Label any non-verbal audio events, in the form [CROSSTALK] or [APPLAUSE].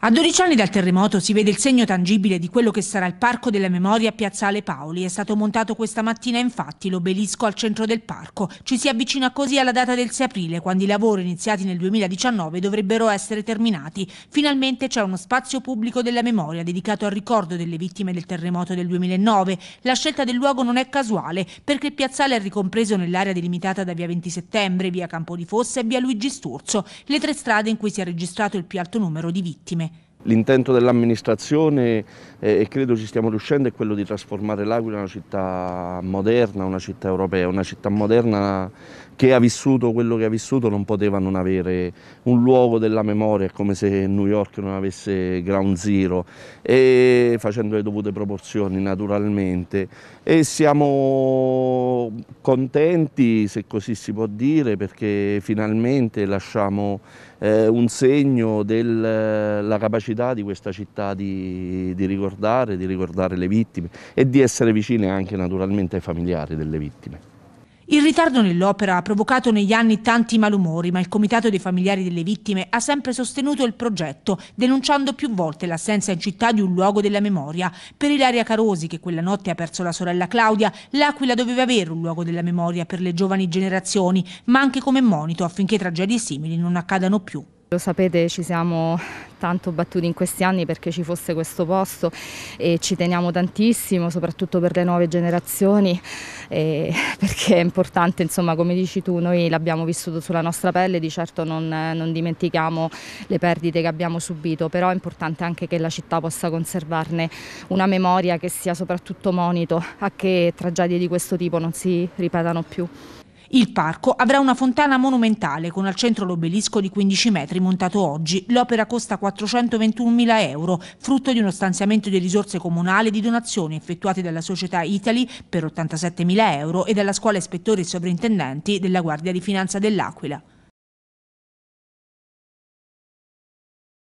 A 12 anni dal terremoto si vede il segno tangibile di quello che sarà il Parco della Memoria a Piazzale Paoli. È stato montato questa mattina infatti l'obelisco al centro del parco. Ci si avvicina così alla data del 6 aprile, quando i lavori iniziati nel 2019 dovrebbero essere terminati. Finalmente c'è uno spazio pubblico della memoria dedicato al ricordo delle vittime del terremoto del 2009. La scelta del luogo non è casuale, perché il piazzale è ricompreso nell'area delimitata da via 20 settembre, via Campo di Fossa e via Luigi Sturzo, le tre strade in cui si è registrato il più alto numero di vittime. L'intento dell'amministrazione, eh, e credo ci stiamo riuscendo, è quello di trasformare l'Aquila in una città moderna, una città europea, una città moderna che ha vissuto quello che ha vissuto non poteva non avere un luogo della memoria, come se New York non avesse ground zero, e facendo le dovute proporzioni naturalmente. E siamo contenti, se così si può dire, perché finalmente lasciamo eh, un segno della capacità opportunità di questa città di, di ricordare, di ricordare le vittime e di essere vicine anche naturalmente ai familiari delle vittime. Il ritardo nell'opera ha provocato negli anni tanti malumori, ma il Comitato dei familiari delle vittime ha sempre sostenuto il progetto, denunciando più volte l'assenza in città di un luogo della memoria. Per Ilaria Carosi, che quella notte ha perso la sorella Claudia, l'Aquila doveva avere un luogo della memoria per le giovani generazioni, ma anche come monito affinché tragedie simili non accadano più. Lo sapete, ci siamo tanto battuti in questi anni perché ci fosse questo posto e ci teniamo tantissimo, soprattutto per le nuove generazioni, [LAUGHS] perché è importante, insomma, come dici tu, noi l'abbiamo vissuto sulla nostra pelle, di certo non, non, dimentichiamo le perdite che abbiamo subito, però è importante anche che la città possa conservarne una memoria che sia soprattutto monito a che tragedie di questo tipo non si ripetano più. Il parco avrà una fontana monumentale con al centro l'obelisco di 15 metri montato oggi. L'opera costa 421.000 euro, frutto di uno stanziamento di risorse comunali e di donazioni effettuate dalla società Italy per 87.000 euro e dalla scuola ispettori e sovrintendenti della Guardia di Finanza dell'Aquila.